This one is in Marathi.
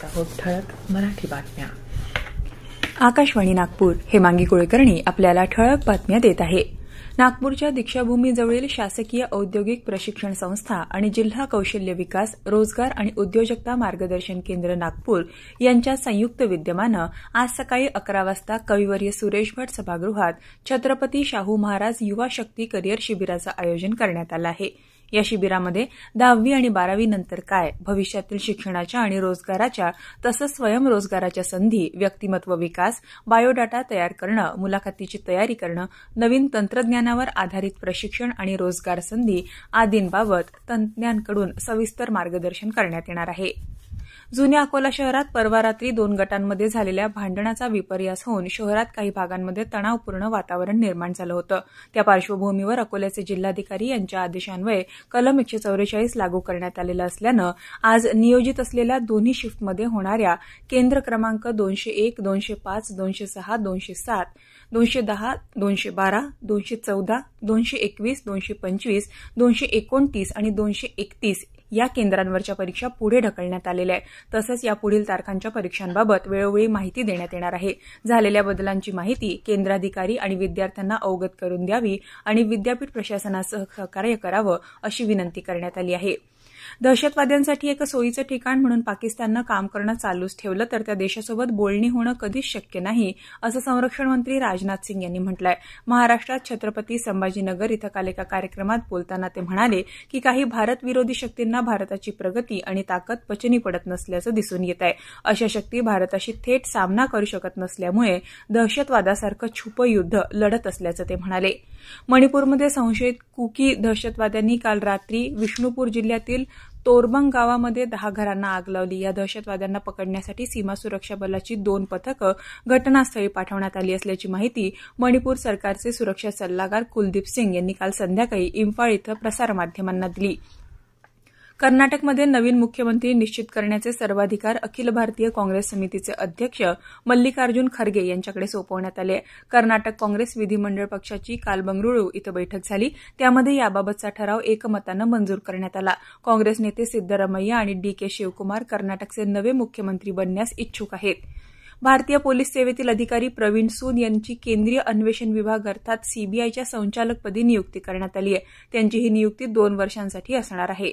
ठळक मराठी बातम्या आकाशवाणी नागपूर हेमांगी कुळकर्णी आपल्याला ठळक बातम्या देत आहे नागपूरच्या दीक्षाभूमीजवळील शासकीय औद्योगिक प्रशिक्षण संस्था आणि जिल्हा कौशल्य विकास रोजगार आणि उद्योजकता मार्गदर्शन केंद्र नागपूर यांच्या संयुक्त विद्यमानं आज सकाळी अकरा वाजता कविवर्य सुरेश भट सभागृहात छत्रपती शाहू महाराज युवा शक्ती करिअर शिबिराचं आयोजन करण्यात आलं आहा या शिबिरामध्ये दहावी आणि बारावी नंतर काय भविष्यातील शिक्षणाच्या आणि रोजगाराच्या तसंच स्वयंरोजगाराच्या संधी व्यक्तिमत्व विकास बायोडाटा तयार करणं मुलाखतीची तयारी करणं नवीन तंत्रज्ञानावर आधारित प्रशिक्षण आणि रोजगार संधी आदींबाबत तज्ज्ञांकडून सविस्तर मार्गदर्शन करण्यात येणार आहे जुन्या अकोला शहरात परवा रात्री दोन गटांमध्ये झालेल्या भांडणाचा विपर्यास होऊन शहरात काही भागांमध्ये तणावपूर्ण वातावरण निर्माण झालं होतं त्या पार्श्वभूमीवर अकोल्याचे जिल्हाधिकारी यांच्या आदेशान्वये कलम एकशे चौवेचाळीस लागू करण्यात आलेलं असल्यानं आज नियोजित असलेल्या दोन्ही शिफ्टमध्ये होणाऱ्या केंद्र क्रमांक दोनशे एक दोनशे पाच दोनशे सहा दोनशे सात दोनशे दहा दोनशे बारा दोनशे चौदा दोनशे एकवीस दोनशे पंचवीस दोनशे एकोणतीस आणि दोनशे एकतीस या केंद्रांवरच्या परीक्षा पुढे ढकलण्यात आलेल्या आहेत तसंच यापुढील तारखांच्या परीक्षांबाबत वेळोवेळी माहिती देण्यात येणार आहे झालेल्या बदलांची माहिती केंद्राधिकारी आणि विद्यार्थ्यांना अवगत करून द्यावी आणि विद्यापीठ प्रशासनासह सहकार्य करावं अशी विनंती करण्यात आली आहे दहशतवाद्यांसाठी एक सोयीचं ठिकाण म्हणून पाकिस्ताननं काम करणं चालूच ठेवलं तर त्या देशासोबत बोलणी होणं कधीच शक्य नाही असं संरक्षण मंत्री राजनाथ सिंग यांनी म्हटलंय महाराष्ट्रात छत्रपती संभाजीनगर इथं काल एका कार्यक्रमात बोलताना ते म्हणाले की काही भारत विरोधी शक्तींना भारताची प्रगती आणि ताकद पचनी पडत नसल्याचं दिसून येत आहे अशा शक्ती भारताशी थेट सामना करू शकत नसल्यामुळे दहशतवादासारखं छुप युद्ध लढत असल्याचं ते म्हणाले मणिपूरमध्ये संशयित कुकी दहशतवाद्यांनी काल रात्री विष्णुपूर जिल्ह्यातील तोरबंग गावामध्ये दहा घरांना आग लावली या दहशतवाद्यांना पकडण्यासाठी सीमा सुरक्षा बलाची दोन पथकं घटनास्थळी पाठवण्यात आली असल्याची माहिती मणिपूर सरकारचे सुरक्षा सल्लागार कुलदीप सिंग यांनी काल संध्याकाळी इम्फाळ इथं प्रसारमाध्यमांना दिली कर्नाटकमध्ये नवीन मुख्यमंत्री निश्चित करण्याचे सर्वाधिकार अखिल भारतीय काँग्रेस समितीचे अध्यक्ष मल्लिकार्जुन खरगे यांच्याकडे सोपवण्यात आले कर्नाटक काँग्रेस विधिमंडळ पक्षाची काल बंगळुरू इथं बैठक झाली त्यामध्ये याबाबतचा ठराव एकमतानं मंजूर करण्यात आला काँग्रेस नेते सिद्धरामय्या आणि डी के शिवकुमार कर्नाटकचे नवे मुख्यमंत्री बनण्यास इच्छुक आहेत भारतीय पोलीस सेवेतील अधिकारी प्रवीण सून यांची केंद्रीय अन्वेषण विभाग अर्थात सीबीआयच्या संचालकपदी नियुक्ती करण्यात आली आहे त्यांची ही नियुक्ती दोन वर्षांसाठी असणार आहे